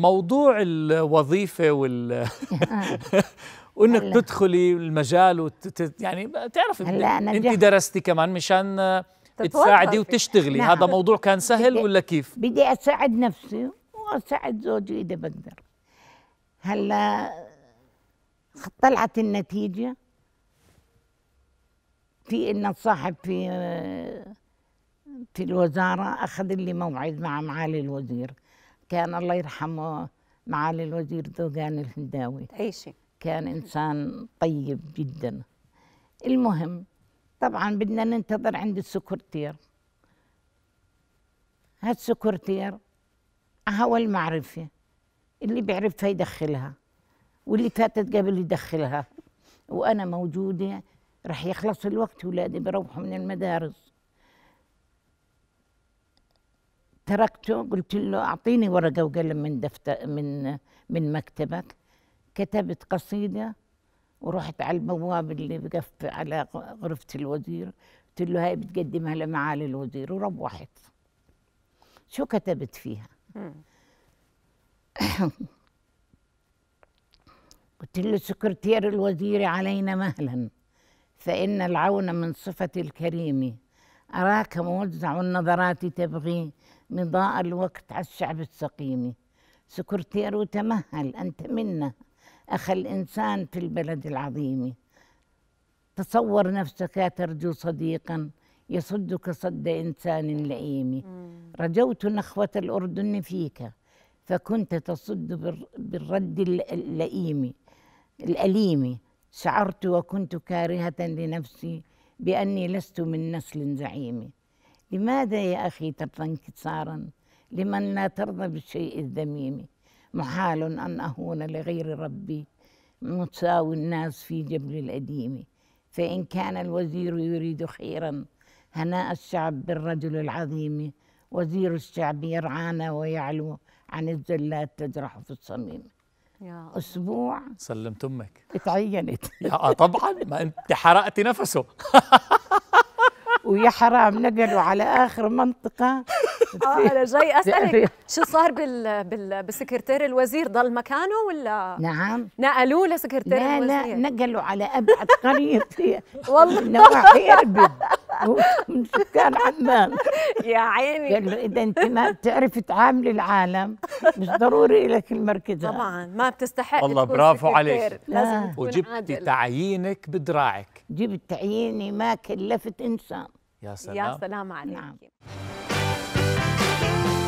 موضوع الوظيفه وال وانك تدخلي المجال وت... يعني بتعرفي انت درستي كمان مشان تساعدي وتشتغلي نعم. هذا موضوع كان سهل بدي ولا كيف بدي اساعد نفسي واساعد زوجي اذا بقدر هلا طلعت النتيجه في ان الصاحب في في الوزاره اخذ لي موعد مع معالي الوزير كان الله يرحمه معالي الوزير دوغان الهنداوي عيشي كان إنسان طيب جدا المهم طبعا بدنا ننتظر عند السكرتير هالسكرتير هو المعرفة اللي بيعرفها يدخلها واللي فاتت قبل يدخلها وأنا موجودة رح يخلص الوقت ولادي بروحوا من المدارس تركته قلت له أعطيني ورقة وقلم من دفتر من من مكتبك كتبت قصيدة ورحت على البواب اللي بقف على غرفة الوزير قلت له هاي بتقدمها لمعالي الوزير وروحت شو كتبت فيها؟ قلت له سكرتير الوزير علينا مهلا فإن العون من صفة الكريم أراك موزع النظرات تبغي مضاء الوقت على الشعب السقيمي سكرتير تمهل أنت منا أخ الإنسان في البلد العظيم تصور نفسك ترجو صديقا يصدك صد إنسان لئيم رجوت نخوة الأردن فيك فكنت تصد بالرد اللئيم الأليم شعرت وكنت كارهة لنفسي بأني لست من نسل زعيم لماذا يا أخي ترضى انكسارا لمن لا ترضى بالشيء الذميم محال أن أهون لغير ربي مساوي الناس في جبل الأديم فإن كان الوزير يريد خيرا هناء الشعب بالرجل العظيم وزير الشعب يرعانا ويعلو عن الزلات تجرح في الصميم يا اسبوع سلمت امك اتعينت اه طبعا ما انت حرقت نفسه ويا حرام نقلوا على اخر منطقه اه انا جاي اسالك يعني شو صار بال... بال... بالسكرتير الوزير ضل مكانه ولا نعم نقلوه لسكرتير لا الوزير لا نقلوا على ابعد قريه والله نواحي اربد من سكان عمان يا عيني قال له اذا انت ما بتعرفي تعاملي العالم مش ضروري لك المركز طبعا ما بتستحق والله برافو عليك لازم وجبتي تعيينك بدراعك جبت تعييني ما كلفت انسان يا سلام يا سلام عليك نعم.